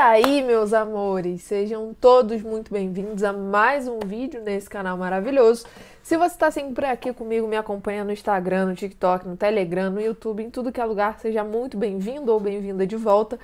aí, meus amores? Sejam todos muito bem-vindos a mais um vídeo nesse canal maravilhoso. Se você está sempre aqui comigo, me acompanha no Instagram, no TikTok, no Telegram, no YouTube, em tudo que é lugar, seja muito bem-vindo ou bem-vinda de volta.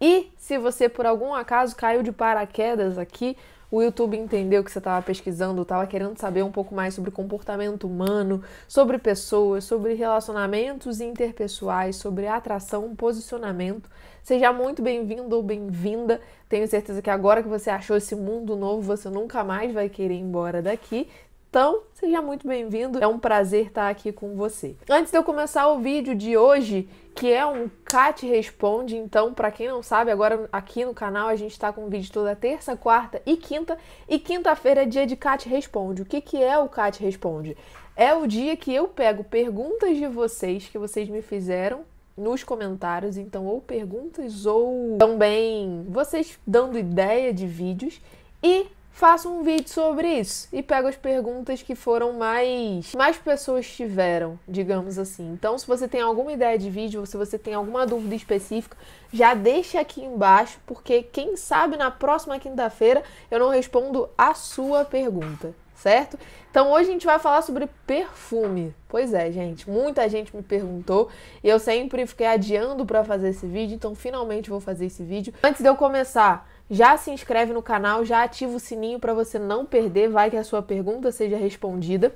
E se você por algum acaso caiu de paraquedas aqui, o YouTube entendeu que você estava pesquisando, estava querendo saber um pouco mais sobre comportamento humano, sobre pessoas, sobre relacionamentos interpessoais, sobre atração, posicionamento. Seja muito bem-vindo ou bem-vinda. Tenho certeza que agora que você achou esse mundo novo, você nunca mais vai querer ir embora daqui. Então, seja muito bem-vindo, é um prazer estar aqui com você. Antes de eu começar o vídeo de hoje, que é um Cat Responde, então, para quem não sabe, agora aqui no canal a gente está com vídeo toda terça, quarta e quinta, e quinta-feira é dia de Cat Responde. O que, que é o Cat Responde? É o dia que eu pego perguntas de vocês que vocês me fizeram nos comentários, então, ou perguntas ou também vocês dando ideia de vídeos e faça um vídeo sobre isso e pego as perguntas que foram mais mais pessoas tiveram, digamos assim. Então, se você tem alguma ideia de vídeo, se você tem alguma dúvida específica, já deixa aqui embaixo, porque quem sabe na próxima quinta-feira eu não respondo a sua pergunta, certo? Então, hoje a gente vai falar sobre perfume. Pois é, gente, muita gente me perguntou e eu sempre fiquei adiando para fazer esse vídeo, então finalmente vou fazer esse vídeo. Antes de eu começar, já se inscreve no canal, já ativa o sininho para você não perder, vai que a sua pergunta seja respondida.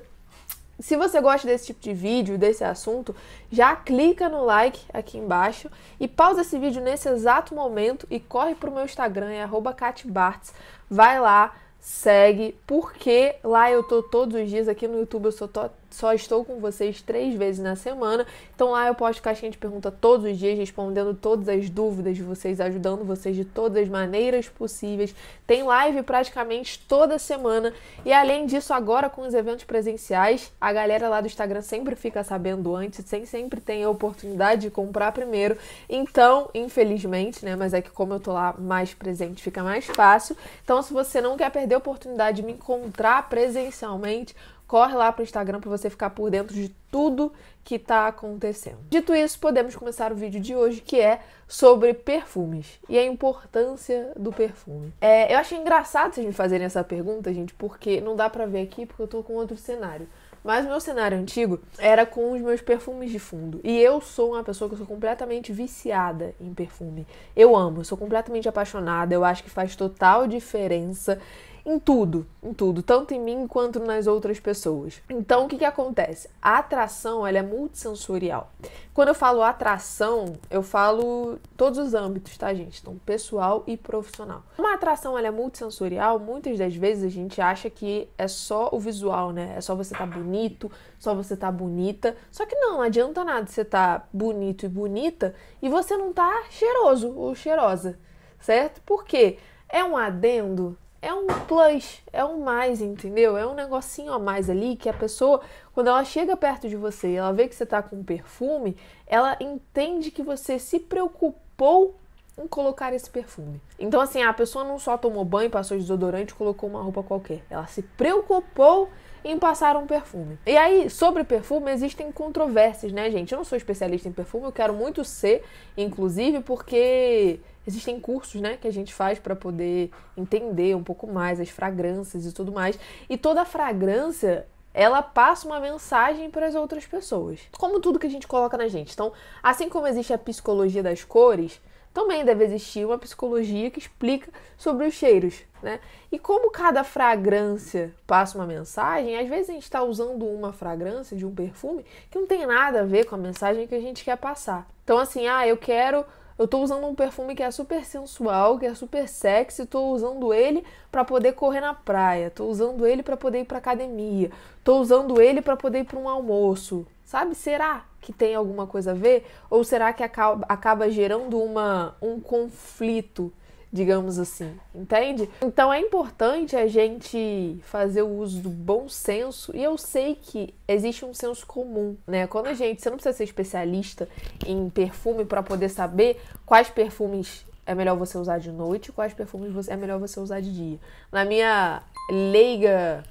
Se você gosta desse tipo de vídeo, desse assunto, já clica no like aqui embaixo e pausa esse vídeo nesse exato momento e corre para o meu Instagram, é @catbartz. Vai lá, segue, porque lá eu tô todos os dias aqui no YouTube, eu sou to só estou com vocês três vezes na semana. Então lá eu posto caixinha de pergunta todos os dias, respondendo todas as dúvidas de vocês, ajudando vocês de todas as maneiras possíveis. Tem live praticamente toda semana. E além disso, agora com os eventos presenciais, a galera lá do Instagram sempre fica sabendo antes, sem sempre tem a oportunidade de comprar primeiro. Então, infelizmente, né? Mas é que como eu tô lá mais presente, fica mais fácil. Então, se você não quer perder a oportunidade de me encontrar presencialmente, Corre lá para o Instagram para você ficar por dentro de tudo que está acontecendo. Dito isso, podemos começar o vídeo de hoje que é sobre perfumes e a importância do perfume. É, eu achei engraçado vocês me fazerem essa pergunta, gente, porque não dá para ver aqui porque eu estou com outro cenário. Mas o meu cenário antigo era com os meus perfumes de fundo. E eu sou uma pessoa que sou completamente viciada em perfume. Eu amo, eu sou completamente apaixonada, eu acho que faz total diferença em tudo, em tudo, tanto em mim quanto nas outras pessoas. Então, o que, que acontece? A atração, ela é multissensorial. Quando eu falo atração, eu falo todos os âmbitos, tá, gente? Então, pessoal e profissional. Uma atração, ela é multissensorial, muitas das vezes a gente acha que é só o visual, né? É só você tá bonito, só você tá bonita. Só que não, não adianta nada você tá bonito e bonita e você não tá cheiroso ou cheirosa, certo? Porque é um adendo é um plus, é um mais, entendeu? É um negocinho a mais ali que a pessoa, quando ela chega perto de você e ela vê que você tá com perfume, ela entende que você se preocupou em colocar esse perfume. Então, assim, a pessoa não só tomou banho, passou desodorante e colocou uma roupa qualquer. Ela se preocupou em passar um perfume. E aí, sobre perfume, existem controvérsias, né, gente? Eu não sou especialista em perfume, eu quero muito ser, inclusive, porque Existem cursos, né, que a gente faz para poder entender um pouco mais as fragrâncias e tudo mais. E toda fragrância ela passa uma mensagem para as outras pessoas. Como tudo que a gente coloca na gente. Então, assim como existe a psicologia das cores, também deve existir uma psicologia que explica sobre os cheiros, né? E como cada fragrância passa uma mensagem, às vezes a gente está usando uma fragrância de um perfume que não tem nada a ver com a mensagem que a gente quer passar. Então, assim, ah, eu quero eu tô usando um perfume que é super sensual, que é super sexy, tô usando ele para poder correr na praia, tô usando ele para poder ir para academia, tô usando ele para poder ir para um almoço. Sabe? Será que tem alguma coisa a ver ou será que acaba, acaba gerando uma um conflito? digamos assim, entende? Então é importante a gente fazer o uso do bom senso e eu sei que existe um senso comum, né? Quando a gente, você não precisa ser especialista em perfume para poder saber quais perfumes é melhor você usar de noite, quais perfumes é melhor você usar de dia. Na minha leiga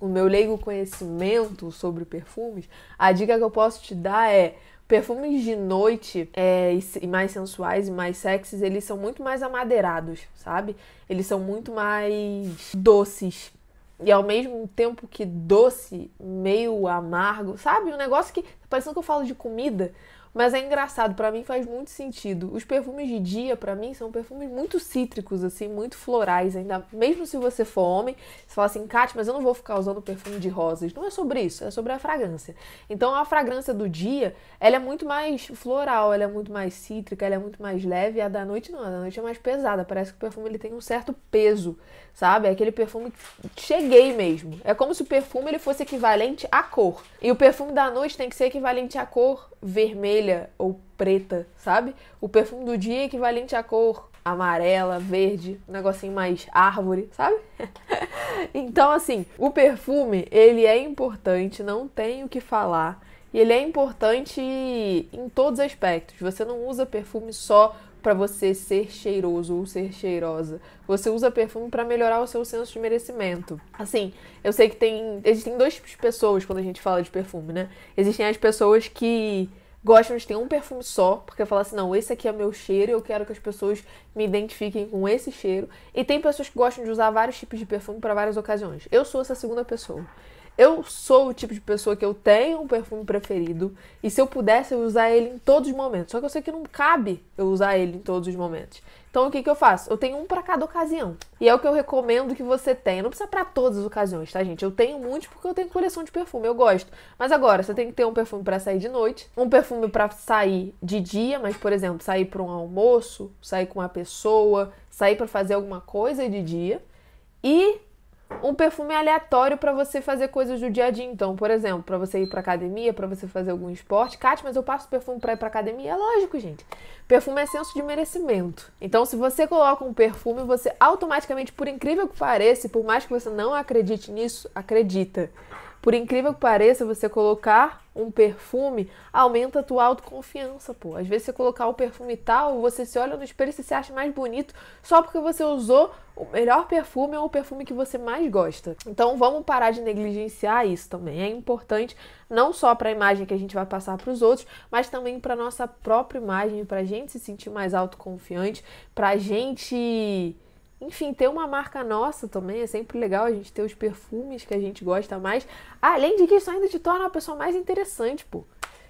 o meu leigo conhecimento sobre perfumes, a dica que eu posso te dar é Perfumes de noite é, e mais sensuais e mais sexys, eles são muito mais amadeirados, sabe? Eles são muito mais doces. E ao mesmo tempo que doce, meio amargo, sabe? Um negócio que. Tá parecendo que eu falo de comida, mas é engraçado, para mim faz muito sentido. Os perfumes de dia, para mim, são perfumes muito cítricos, assim, muito florais. Ainda mesmo se você for homem, você fala assim, Kátia, mas eu não vou ficar usando perfume de rosas. Não é sobre isso, é sobre a fragrância. Então a fragrância do dia, ela é muito mais floral, ela é muito mais cítrica, ela é muito mais leve. E a da noite não, a da noite é mais pesada. Parece que o perfume ele tem um certo peso, sabe? É aquele perfume que cheguei mesmo. É como se o perfume ele fosse equivalente à cor. E o perfume da noite tem que ser equivalente à cor vermelha ou preta, sabe? O perfume do dia é equivalente à cor amarela, verde, um negocinho mais árvore, sabe? então, assim, o perfume, ele é importante, não tem o que falar. E ele é importante em todos os aspectos. Você não usa perfume só para você ser cheiroso ou ser cheirosa. Você usa perfume para melhorar o seu senso de merecimento. Assim, eu sei que tem existem dois tipos de pessoas quando a gente fala de perfume, né? Existem as pessoas que gostam de ter um perfume só, porque fala assim, não, esse aqui é meu cheiro, eu quero que as pessoas me identifiquem com esse cheiro. E tem pessoas que gostam de usar vários tipos de perfume para várias ocasiões. Eu sou essa segunda pessoa. Eu sou o tipo de pessoa que eu tenho um perfume preferido e se eu pudesse eu usar ele em todos os momentos. Só que eu sei que não cabe eu usar ele em todos os momentos. Então o que, que eu faço? Eu tenho um para cada ocasião. E é o que eu recomendo que você tenha. Não precisa para todas as ocasiões, tá, gente? Eu tenho muitos porque eu tenho coleção de perfume, eu gosto. Mas agora, você tem que ter um perfume para sair de noite, um perfume para sair de dia, mas por exemplo, sair para um almoço, sair com uma pessoa, sair para fazer alguma coisa de dia. E um perfume aleatório para você fazer coisas do dia a dia. Então, por exemplo, para você ir para academia, para você fazer algum esporte. Kátia, mas eu passo perfume para ir para academia? É lógico, gente. Perfume é senso de merecimento. Então, se você coloca um perfume, você automaticamente, por incrível que pareça, por mais que você não acredite nisso, acredita. Por incrível que pareça, você colocar um perfume aumenta a tua autoconfiança, pô. Às vezes você colocar o um perfume tal, você se olha no espelho e se acha mais bonito só porque você usou o melhor perfume ou o perfume que você mais gosta. Então vamos parar de negligenciar isso também. É importante não só para a imagem que a gente vai passar para os outros, mas também para nossa própria imagem, para a gente se sentir mais autoconfiante, para a gente enfim, ter uma marca nossa também é sempre legal, a gente ter os perfumes que a gente gosta mais. Além de que isso ainda te torna uma pessoa mais interessante, pô.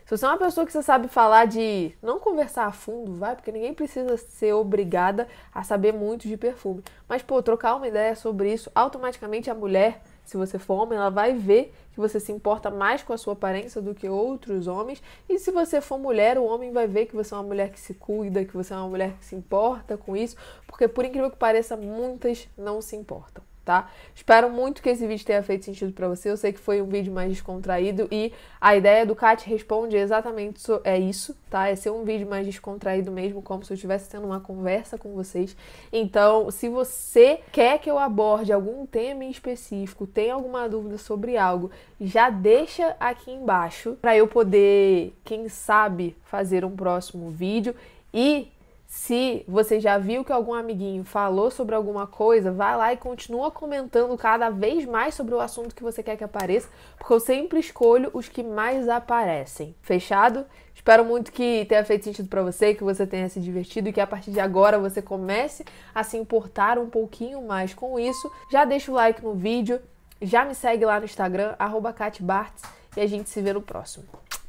Se você é uma pessoa que você sabe falar de não conversar a fundo, vai, porque ninguém precisa ser obrigada a saber muito de perfume. Mas, pô, trocar uma ideia sobre isso, automaticamente a mulher se você for homem, ela vai ver que você se importa mais com a sua aparência do que outros homens. E se você for mulher, o homem vai ver que você é uma mulher que se cuida, que você é uma mulher que se importa com isso, porque por incrível que pareça, muitas não se importam tá? Espero muito que esse vídeo tenha feito sentido para você. Eu sei que foi um vídeo mais descontraído e a ideia do Cat Responde é exatamente é isso, tá? É ser um vídeo mais descontraído mesmo, como se eu estivesse tendo uma conversa com vocês. Então, se você quer que eu aborde algum tema em específico, tem alguma dúvida sobre algo, já deixa aqui embaixo para eu poder, quem sabe, fazer um próximo vídeo e se você já viu que algum amiguinho falou sobre alguma coisa, vai lá e continua comentando cada vez mais sobre o assunto que você quer que apareça, porque eu sempre escolho os que mais aparecem. Fechado? Espero muito que tenha feito sentido para você, que você tenha se divertido e que a partir de agora você comece a se importar um pouquinho mais com isso. Já deixa o like no vídeo, já me segue lá no Instagram @catbarts e a gente se vê no próximo.